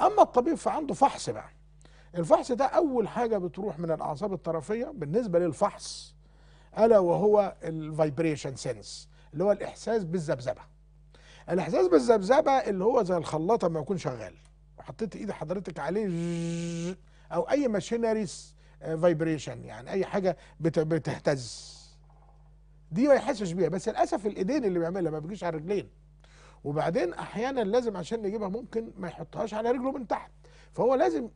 اما الطبيب فعنده فحص بقى الفحص ده اول حاجه بتروح من الاعصاب الطرفيه بالنسبه للفحص الا وهو الفايبريشن سنس اللي هو الاحساس بالذبذبه الاحساس بالذبذبه اللي هو زي الخلاط لما يكون شغال وحطيت ايد حضرتك عليه او اي ماشينريز فايبريشن يعني اي حاجه بتهتز دي ما يحسش بيها بس للاسف الايدين اللي بيعملها ما بيجيش على الرجلين وبعدين احيانا لازم عشان نجيبها ممكن ما يحطهاش على رجله من تحت فهو لازم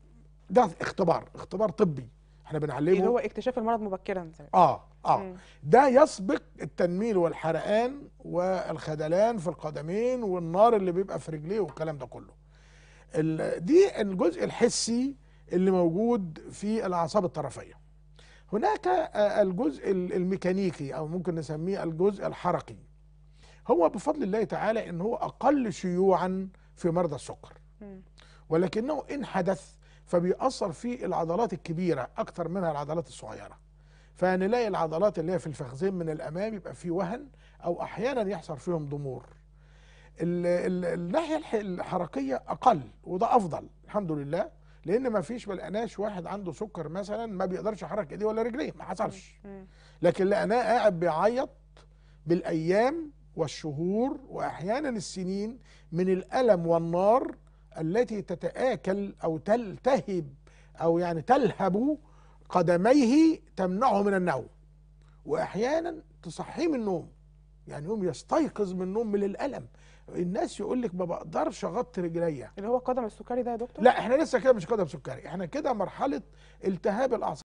ده اختبار اختبار طبي احنا بنعلمه اللي هو اكتشاف المرض مبكرا اه اه م. ده يسبق التنميل والحرقان والخدلان في القدمين والنار اللي بيبقى في رجليه والكلام ده كله دي الجزء الحسي اللي موجود في الاعصاب الطرفيه هناك آه، الجزء الميكانيكي او ممكن نسميه الجزء الحركي هو بفضل الله تعالى ان هو اقل شيوعا في مرضى السكر ولكنه ان حدث فبيأثر في العضلات الكبيرة أكتر منها العضلات الصغيرة فنلاقي العضلات اللي هي في الفخذين من الأمام يبقى في وهن أو أحيانا يحصل فيهم ضمور الناحية الحركية أقل وده أفضل الحمد لله لأن ما فيش لقيناش واحد عنده سكر مثلا ما بيقدرش يحرك إيديه ولا رجليه ما حصلش لكن لقناه قاعد بيعيط بالأيام والشهور واحيانا السنين من الالم والنار التي تتاكل او تلتهب او يعني تلهب قدميه تمنعه من النوم واحيانا تصحيه من النوم يعني يوم يستيقظ من النوم من الالم الناس يقول لك ما بقدرش اغطي رجليا اللي هو قدم السكري ده يا دكتور لا احنا لسه كده مش قدم سكري احنا كده مرحله التهاب الاعصاب